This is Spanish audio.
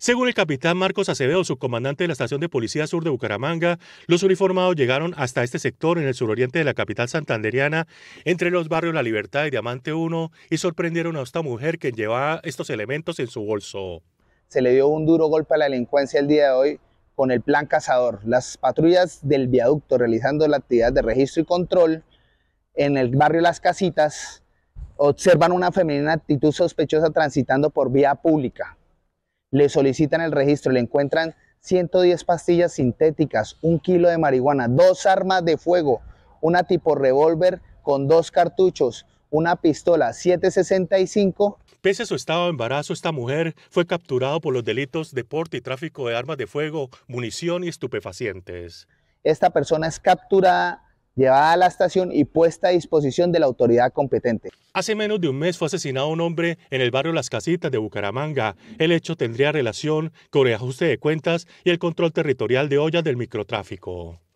Según el capitán Marcos Acevedo, subcomandante de la estación de policía sur de Bucaramanga, los uniformados llegaron hasta este sector en el suroriente de la capital santanderiana, entre los barrios La Libertad y Diamante 1, y sorprendieron a esta mujer que llevaba estos elementos en su bolso. Se le dio un duro golpe a la delincuencia el día de hoy con el plan cazador. Las patrullas del viaducto realizando la actividad de registro y control en el barrio Las Casitas observan una femenina actitud sospechosa transitando por vía pública. Le solicitan el registro, le encuentran 110 pastillas sintéticas, un kilo de marihuana, dos armas de fuego, una tipo revólver con dos cartuchos, una pistola 765. Pese a su estado de embarazo, esta mujer fue capturada por los delitos de porte y tráfico de armas de fuego, munición y estupefacientes. Esta persona es capturada llevada a la estación y puesta a disposición de la autoridad competente. Hace menos de un mes fue asesinado un hombre en el barrio Las Casitas de Bucaramanga. El hecho tendría relación con el ajuste de cuentas y el control territorial de ollas del microtráfico.